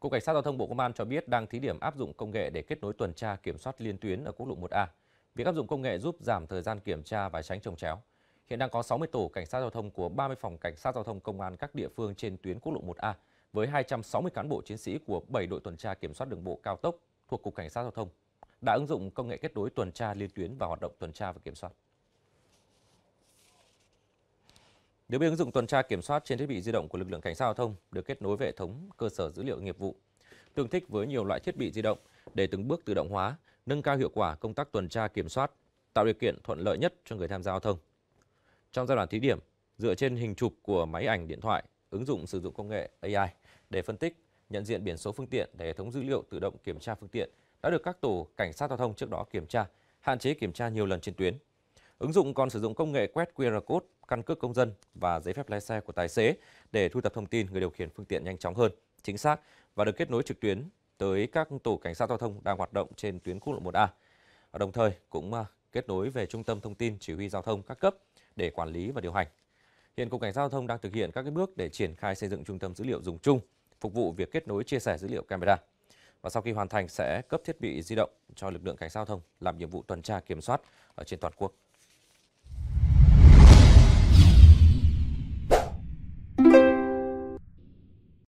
Cục Cảnh sát Giao thông Bộ Công an cho biết đang thí điểm áp dụng công nghệ để kết nối tuần tra kiểm soát liên tuyến ở quốc lộ 1A. Việc áp dụng công nghệ giúp giảm thời gian kiểm tra và tránh trồng chéo. Hiện đang có 60 tổ cảnh sát giao thông của 30 phòng cảnh sát giao thông công an các địa phương trên tuyến quốc lộ 1A với 260 cán bộ chiến sĩ của 7 đội tuần tra kiểm soát đường bộ cao tốc thuộc Cục Cảnh sát Giao thông đã ứng dụng công nghệ kết nối tuần tra liên tuyến và hoạt động tuần tra và kiểm soát. Nếu biết ứng dụng tuần tra kiểm soát trên thiết bị di động của lực lượng cảnh sát giao thông được kết nối với hệ thống cơ sở dữ liệu nghiệp vụ, tương thích với nhiều loại thiết bị di động để từng bước tự động hóa, nâng cao hiệu quả công tác tuần tra kiểm soát, tạo điều kiện thuận lợi nhất cho người tham gia giao thông. Trong giai đoạn thí điểm, dựa trên hình chụp của máy ảnh điện thoại, ứng dụng sử dụng công nghệ AI để phân tích, nhận diện biển số phương tiện để hệ thống dữ liệu tự động kiểm tra phương tiện đã được các tổ cảnh sát giao thông trước đó kiểm tra, hạn chế kiểm tra nhiều lần trên tuyến. Ứng dụng còn sử dụng công nghệ quét QR code, căn cước công dân và giấy phép lái xe của tài xế để thu thập thông tin người điều khiển phương tiện nhanh chóng hơn, chính xác và được kết nối trực tuyến tới các tổ cảnh sát giao thông đang hoạt động trên tuyến quốc lộ 1A. Đồng thời cũng à, kết nối về trung tâm thông tin chỉ huy giao thông các cấp để quản lý và điều hành. Hiện cục cảnh sát giao thông đang thực hiện các cái bước để triển khai xây dựng trung tâm dữ liệu dùng chung, phục vụ việc kết nối chia sẻ dữ liệu camera. Và sau khi hoàn thành sẽ cấp thiết bị di động cho lực lượng cảnh sát giao thông làm nhiệm vụ tuần tra kiểm soát ở trên toàn quốc.